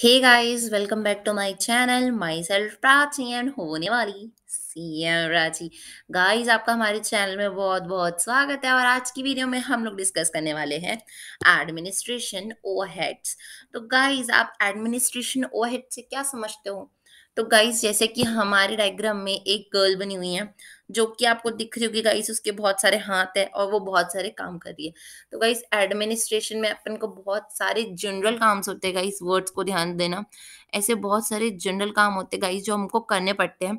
hey guys welcome back to my channel my self Prachi and होने वाली CM Ranchi guys आपका हमारे चैनल में बहुत बहुत स्वागत है और आज की वीडियो में हम लोग डिस्कस करने वाले हैं एडमिनिस्ट्रेशन ओ तो गाइस आप एडमिनिस्ट्रेशन ओ से क्या समझते हो तो गाइस जैसे कि हमारे डायग्राम में एक गर्ल बनी हुई है जो कि आपको दिख रही होगी गाइस उसके बहुत सारे हाथ है और वो बहुत सारे काम कर रही है तो गाइस एडमिनिस्ट्रेशन में अपन को बहुत सारे जनरल काम्स होते हैं गाइस वर्ड्स को ध्यान देना ऐसे बहुत सारे जनरल काम होते हैं गाइस जो हमको करने पड़ते हैं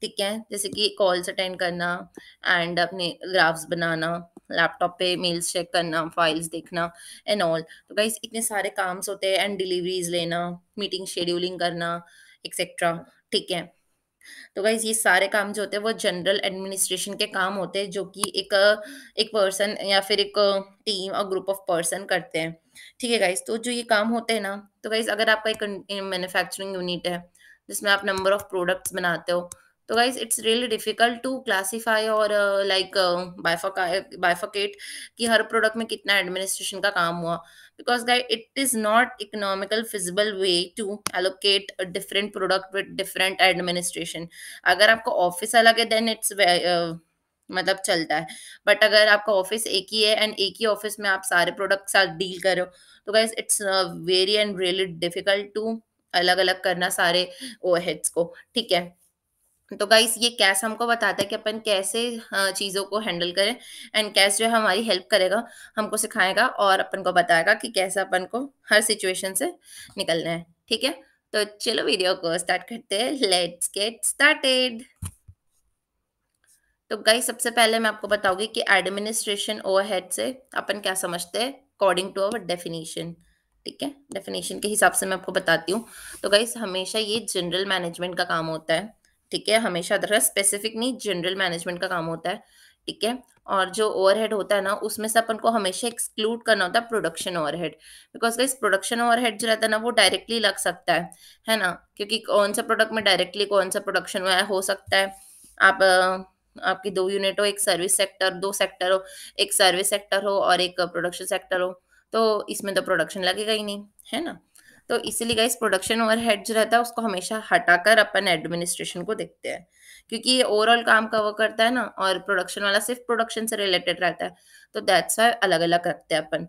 ठीक है जैसे कि कॉल्स अटेंड करना एंड अपने ग्राफ्स बनाना लैपटॉप पे मेल्स चेक करना फाइल्स देखना एंड ऑल तो गाइस इतने सारे काम्स होते हैं एंड डिलीवरीज लेना मीटिंग शेड्यूलिंग करना एक्सेट्रा ठीक है तो गाइज ये सारे काम जो होते हैं वो जनरल एडमिनिस्ट्रेशन के काम होते हैं जो कि एक एक पर्सन या फिर एक टीम और ग्रुप ऑफ पर्सन करते हैं ठीक है गाइज तो जो ये काम होते हैं ना तो गाइज अगर आपका एक मैन्युफैक्चरिंग यूनिट है जिसमें आप नंबर ऑफ प्रोडक्ट्स बनाते हो तो guys it's really difficult to classify और लाइक बाइफाकेट uh, कि हर प्रोडक्ट में कितना एडमिनिस्ट्रेशन का काम हुआ because guys it is not economical feasible way to allocate a different product with different administration agar आपका office alag hai then it's uh, मतलब चलता है बट अगर आपका ऑफिस एक ही है एंड एक ही ऑफिस में आप सारे प्रोडक्ट साथ डील कर रहे हो तो guys it's very and really difficult to अलग अलग करना सारे ओ को ठीक है तो गाइस ये कैश हमको बताता है कि अपन कैसे चीज़ों को हैंडल करें एंड कैस जो है हमारी हेल्प करेगा हमको सिखाएगा और अपन को बताएगा कि कैसे अपन को हर सिचुएशन से निकलना है ठीक है तो चलो वीडियो को स्टार्ट करते हैं लेट्स गेट स्टार्टेड तो गाइस सबसे पहले मैं आपको बताऊंगी कि एडमिनिस्ट्रेशन ओवरहेड से अपन क्या समझते हैं अकॉर्डिंग टू अवर डेफिनेशन ठीक है डेफिनेशन के हिसाब से मैं आपको बताती हूँ तो गाइस हमेशा ये जनरल मैनेजमेंट का काम होता है ठीक है हमेशा दरअसल स्पेसिफिक नहीं जनरल मैनेजमेंट का काम होता है ठीक है और जो ओवरहेड होता है ना उसमें से अपन को हमेशा एक्सक्लूड करना होता है production overhead because guys production overhead जो रहता है ना वो डायरेक्टली लग सकता है है ना क्योंकि कौन सा प्रोडक्ट में डायरेक्टली कौन सा प्रोडक्शन हुआ है हो सकता है आप आपकी दो यूनिट हो एक सर्विस सेक्टर दो सेक्टर हो एक सर्विस सेक्टर हो और एक प्रोडक्शन सेक्टर हो तो इसमें तो प्रोडक्शन लगेगा ही नहीं है ना तो इसीलिए गाइस प्रोडक्शन ओवर हेड जो रहता है उसको हमेशा हटाकर अपन एडमिनिस्ट्रेशन को देखते हैं क्योंकि ये ओवरऑल काम कवर करता है ना और प्रोडक्शन वाला सिर्फ प्रोडक्शन से रिलेटेड रहता है तो दैट्स वाई अलग अलग रखते हैं अपन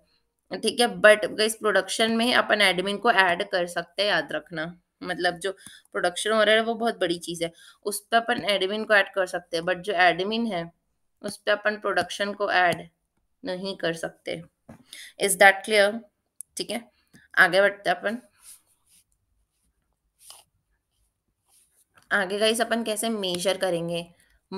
ठीक है बट इस प्रोडक्शन में अपन एडमिन को ऐड कर सकते हैं याद रखना मतलब जो प्रोडक्शन हो रहा है वो बहुत बड़ी चीज है उस पर अपन एडमिन को ऐड कर सकते हैं बट जो एडमिन है उस पर अपन प्रोडक्शन को ऐड नहीं कर सकते इज दैट क्लियर ठीक है आगे बढ़ते अपन आगे गाइस अपन कैसे मेजर करेंगे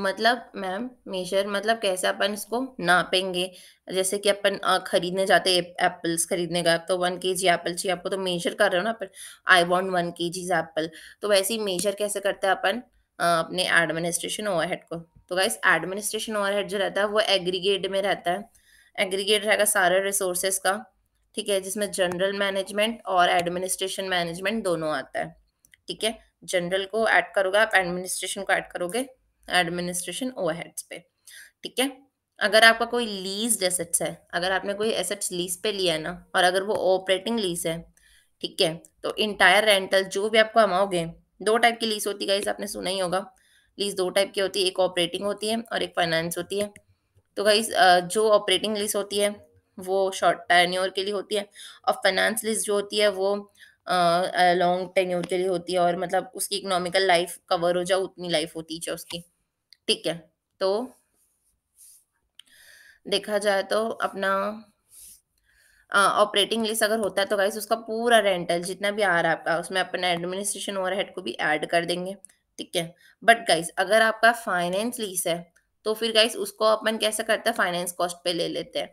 मतलब मैम मेजर मतलब कैसे अपन इसको नापेंगे जैसे कि अपन खरीदने जाते एप्पल्स खरीदने का तो वन के जी एप्पल चाहिए आपको तो मेजर कर रहे हो ना अपन आई वॉन्ट वन के जी एप्पल तो वैसे ही मेजर कैसे करते हैं अपन अपने एडमिनिस्ट्रेशन ओवरहेड को तो गाइस एडमिनिस्ट्रेशन ओवरहेड जो रहता है वो एग्रीगेट में रहता है एग्रीगेट रहेगा सारे रिसोर्सेज का ठीक है जिसमें जनरल मैनेजमेंट और एडमिनिस्ट्रेशन मैनेजमेंट दोनों आता है ठीक है जनरल को ऐड करोगे आप एडमिनिस्ट्रेशन को ऐड करोगे एडमिनिस्ट्रेशन ओवरहेड्स पे ठीक है अगर आपका कोई लीज एसेट्स है अगर आपने कोई एसेट्स लीज पे लिया है ना और अगर वो ऑपरेटिंग लीज है ठीक है तो इंटायर रेंटल जो भी आपको अमाउंट है दो टाइप की लीज होती है आपने सुना ही होगा लीज दो टाइप की होती है एक ऑपरेटिंग होती है और एक फाइनेंस होती है तो गाइज जो ऑपरेटिंग लीज होती है वो शॉर्ट टर्न्योर के लिए होती है और फाइनेंस लीज जो होती है वो लॉन्ग टेन्योर के लिए होती है और मतलब उसकी इकोनॉमिकल लाइफ कवर हो जाए उतनी लाइफ होती है उसकी ठीक है तो देखा जाए तो अपना ऑपरेटिंग लिस्ट अगर होता है तो गाइस उसका पूरा रेंटल जितना भी आ रहा है आपका उसमें अपने एडमिनिस्ट्रेशन हेड को भी ऐड कर देंगे ठीक है बट गाइस अगर आपका फाइनेंस लीस है तो फिर गाइस उसको अपन कैसे करते हैं फाइनेंस कॉस्ट पे ले लेते हैं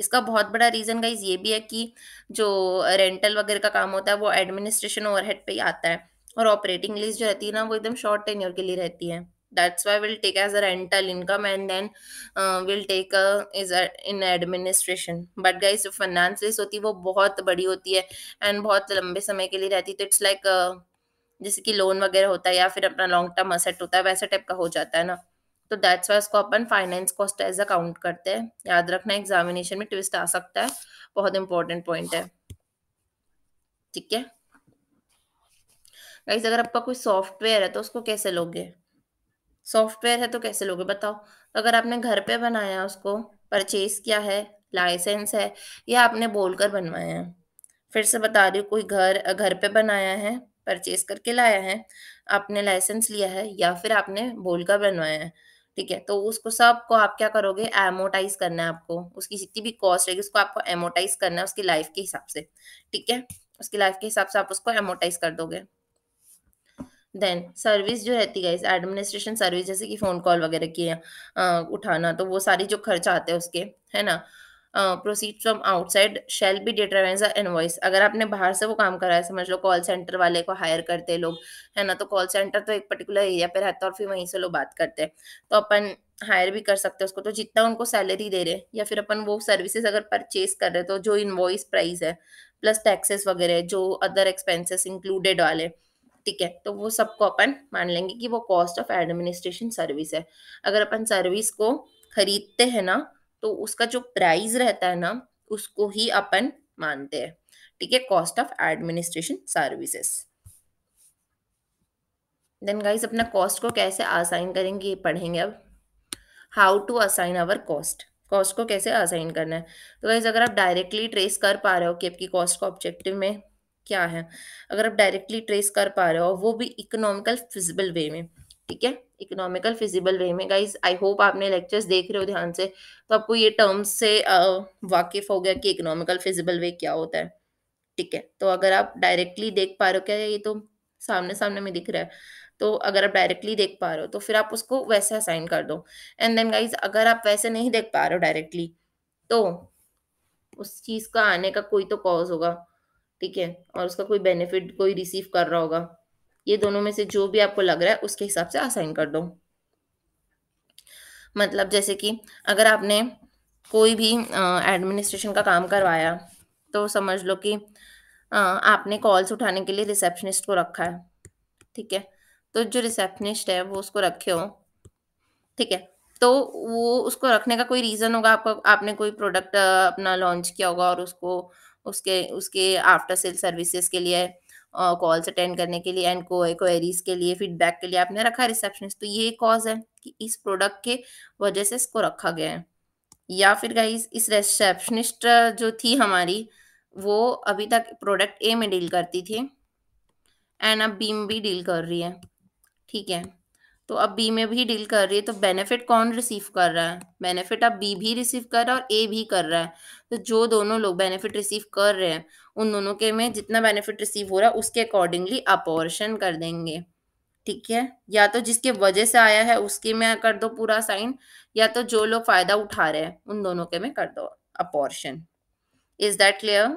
इसका बहुत बड़ा रीज़न गाइज ये भी है कि जो रेंटल वगैरह का काम होता है वो एडमिनिस्ट्रेशन ओवरहेड पे ही आता है और ऑपरेटिंग लीज जो रहती है ना वो एकदम शॉर्ट टेन्योर के लिए रहती है that's why we'll take as a rental income and then uh, we'll take a, is a, in administration but guys जो finance lease होती है वो बहुत बड़ी होती है and बहुत लंबे समय के लिए रहती है तो it's like uh, जैसे कि लोन वगैरह होता है या फिर अपना लॉन्ग टर्म असेट होता है वैसे टाइप का हो जाता है ना तो दैट्स वाई इसको अपन फाइनेंस कॉस्ट एज अकाउंट करते हैं याद रखना एग्जामिनेशन में ट्विस्ट आ सकता है बहुत इंपॉर्टेंट पॉइंट है ठीक है गाइस अगर आपका कोई सॉफ्टवेयर है तो उसको कैसे लोगे सॉफ्टवेयर है तो कैसे लोगे बताओ तो अगर आपने घर पे बनाया उसको परचेज किया है लाइसेंस है या आपने बोलकर बनवाया है फिर से बता रही हूँ कोई घर घर पे बनाया है परचेज करके लाया है आपने लाइसेंस लिया है या फिर आपने बोलकर बनवाया है ठीक है तो उसको सबको आप क्या करोगे एमोटाइज करना है आपको उसकी जितनी भी कॉस्ट रहेगी उसको आपको एमोटाइज करना है उसकी लाइफ के हिसाब से ठीक है उसकी लाइफ के हिसाब से आप उसको एमोटाइज कर दोगे देन सर्विस जो रहती है एडमिनिस्ट्रेशन सर्विस जैसे कि फोन कॉल वगैरह की आ, उठाना तो वो सारी जो खर्च आते हैं उसके है ना proceed from outside shall be determines invoice अगर आपने बाहर से वो काम करा है समझ लो कॉल सेंटर वाले को हायर करते हैं लोग है ना तो कॉल सेंटर तो एक पर्टिकुलर एरिया पे रहता है और फिर वहीं से लोग बात करते हैं तो अपन हायर भी कर सकते हैं उसको तो जितना उनको सैलरी दे रहे हैं या फिर अपन वो सर्विसेज अगर परचेज कर रहे हैं तो जो इनवॉइस प्राइस है प्लस टैक्सेस वगैरह जो अदर एक्सपेंसेस इंक्लूडेड वाले ठीक है तो वो सबको अपन मान लेंगे कि वो कॉस्ट ऑफ एडमिनिस्ट्रेशन सर्विस है अगर अपन सर्विस को खरीदते हैं ना तो उसका जो प्राइस रहता है ना उसको ही अपन मानते हैं ठीक है cost of administration services then guys अपना कॉस्ट को कैसे असाइन करेंगे ये पढ़ेंगे अब how to assign our cost cost को कैसे असाइन करना है तो गाइज अगर आप डायरेक्टली ट्रेस कर पा रहे हो कि आपकी कॉस्ट का ऑब्जेक्टिव में क्या है अगर आप डायरेक्टली ट्रेस कर पा रहे हो वो भी इकोनॉमिकल फिजिबल वे में ठीक है इकोनॉमिकल फिजिबल वे में गाइज आई होप आपने लेक्चर्स देख रहे हो ध्यान से तो आपको ये टर्म्स से वाकिफ हो गया कि इकोनॉमिकल फिजिबल वे क्या होता है ठीक है तो अगर आप डायरेक्टली देख पा रहे हो क्या ये तो सामने सामने में दिख रहा है तो अगर आप डायरेक्टली देख पा रहे हो तो फिर आप उसको वैसे असाइन कर दो एंड देन गाइज अगर आप वैसे नहीं देख पा रहे हो डायरेक्टली तो उस चीज़ का आने का कोई तो कॉज होगा ठीक है और उसका कोई बेनिफिट कोई रिसीव कर रहा होगा ये दोनों में से जो भी आपको लग रहा है उसके हिसाब से असाइन कर दो मतलब जैसे कि अगर आपने कोई भी एडमिनिस्ट्रेशन का काम करवाया तो समझ लो कि आ, आपने कॉल्स उठाने के लिए रिसेप्शनिस्ट को रखा है ठीक है तो जो रिसेप्शनिस्ट है वो उसको रखे हो ठीक है तो वो उसको रखने का कोई रीज़न होगा आपका आपने कोई प्रोडक्ट अपना लॉन्च किया होगा और उसको उसके उसके आफ्टर सेल सर्विसेज के लिए कॉल्स अटेंड करने के लिए एंड क्वेरीज के लिए फीडबैक के लिए आपने रखा रिसेप्शनिस्ट तो ये कॉज है कि इस प्रोडक्ट के वजह से इसको रखा गया है या फिर गाइज इस रिसेप्शनिस्ट जो थी हमारी वो अभी तक प्रोडक्ट ए में डील करती थी एंड अब बी में भी डील कर रही है ठीक है तो अब बी में भी डील कर रही है तो बेनिफिट कौन रिसीव कर रहा है बेनिफिट अब बी भी रिसीव कर रहा है और ए भी कर रहा है तो जो दोनों लोग बेनिफिट रिसीव कर रहे हैं उन दोनों के में जितना बेनिफिट रिसीव हो रहा है उसके अकॉर्डिंगली अपॉर्शन कर देंगे ठीक है या तो जिसके वजह से आया है उसके में कर दो पूरा साइन या तो जो लोग फायदा उठा रहे हैं उन दोनों के में कर दो apportion is that clear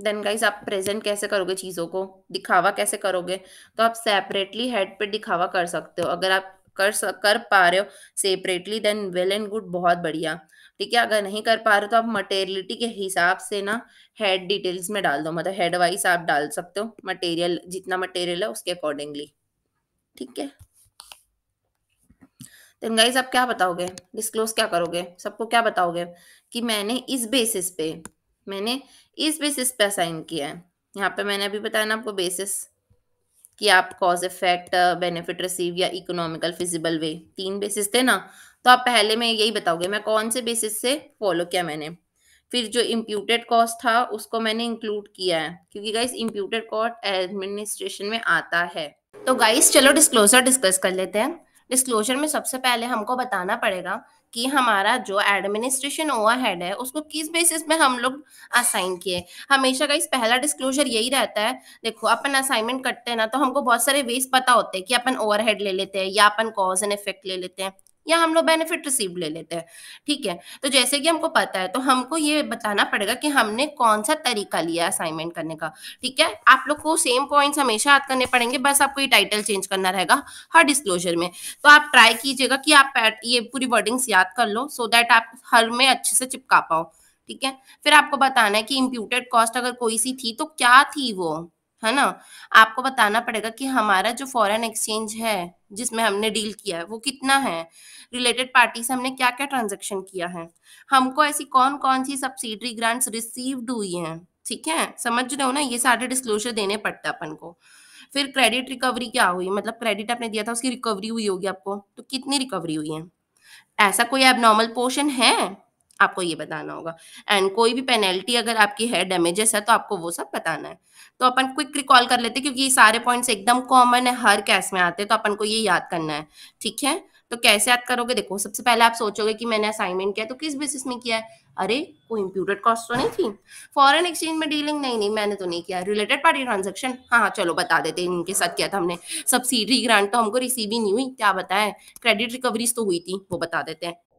then guys आप प्रेजेंट कैसे करोगे चीज़ों को दिखावा कैसे करोगे तो आप सेपरेटली हेड पे दिखावा कर सकते हो अगर आप कर कर पा रहे हो separately then well and good बहुत बढ़िया ठीक है अगर नहीं कर पा रहे तो आप मटेरियलिटी के हिसाब से ना हेड डिटेल्स में डाल दो मतलब हेड वाइज आप डाल सकते हो मटेरियल जितना मटेरियल है उसके अकॉर्डिंगली ठीक है देन गाइज आप क्या बताओगे डिस्क्लोज क्या करोगे सबको क्या बताओगे कि मैंने इस बेसिस पे मैंने इस बेसिस पे असाइन किया है यहाँ पे मैंने अभी बताया ना आपको बेसिस कि आप कॉज इफेक्ट बेनिफिट रिसीव या इकोनॉमिकल फिजिबल वे तीन बेसिस थे ना तो आप पहले में यही बताओगे मैं कौन से बेसिस से फॉलो किया मैंने फिर जो इम्प्यूटेड कॉस्ट था उसको मैंने इंक्लूड किया है क्योंकि गाइस इम्प्यूटेड कॉस्ट एडमिनिस्ट्रेशन में आता है तो गाइस चलो डिस्क्लोजर डिस्कस कर लेते हैं डिस्क्लोजर में सबसे पहले हमको बताना पड़ेगा कि हमारा जो एडमिनिस्ट्रेशन ओवर हेड है उसको किस बेसिस में हम लोग असाइन किए हमेशा का इस पहला डिस्क्लोजर यही रहता है देखो अपन असाइनमेंट करते हैं ना तो हमको बहुत सारे वेज पता होते हैं कि अपन ओवर हेड ले लेते हैं या अपन कॉज एंड इफेक्ट ले लेते हैं या हम लोग बेनिफिट रिसीव ले लेते हैं ठीक है तो जैसे कि हमको पता है तो हमको ये बताना पड़ेगा कि हमने कौन सा तरीका लिया असाइनमेंट करने का ठीक है आप लोग को सेम पॉइंट्स हमेशा याद करने पड़ेंगे बस आपको ये टाइटल चेंज करना रहेगा हर डिस्क्लोजर में तो आप ट्राई कीजिएगा कि आप ये पूरी वर्डिंग्स याद कर लो सो so दैट आप हर में अच्छे से चिपका पाओ ठीक है फिर आपको बताना है कि इम्प्यूटेड कॉस्ट अगर कोई सी थी तो क्या थी वो है ना आपको बताना पड़ेगा कि हमारा जो फॉरेन एक्सचेंज है जिसमें हमने डील किया है वो कितना है रिलेटेड पार्टी से हमने क्या क्या ट्रांजेक्शन किया है हमको ऐसी कौन कौन सी सब्सिडरी ग्रांट्स रिसीव्ड हुई हैं ठीक है समझ रहे हो ना ये सारे डिस्क्लोजर देने पड़ते अपन को फिर क्रेडिट रिकवरी क्या हुई मतलब क्रेडिट आपने दिया था उसकी रिकवरी हुई होगी आपको तो कितनी रिकवरी हुई है ऐसा कोई एबनॉर्मल पोर्शन है आपको ये बताना होगा एंड कोई भी पेनल्टी अगर आपकी है डैमेजेस है तो आपको वो सब बताना है तो अपन क्विक रिकॉल कर लेते हैं क्योंकि ये सारे पॉइंट्स एकदम कॉमन है हर कैस में आते हैं तो अपन को ये याद करना है ठीक है तो कैसे याद करोगे देखो सबसे पहले आप सोचोगे कि मैंने असाइनमेंट किया तो किस बेसिस में किया है अरे कोई इम्प्यूटेड कॉस्ट तो नहीं थी फॉरेन एक्सचेंज में डीलिंग नहीं नहीं मैंने तो नहीं किया रिलेटेड पार्टी ट्रांजेक्शन हाँ चलो बता देते इनके साथ किया था हमने सब्सिडी ग्रांट तो हमको रिसीव ही नहीं हुई क्या बताएं क्रेडिट रिकवरीज तो हुई थी वो बता देते हैं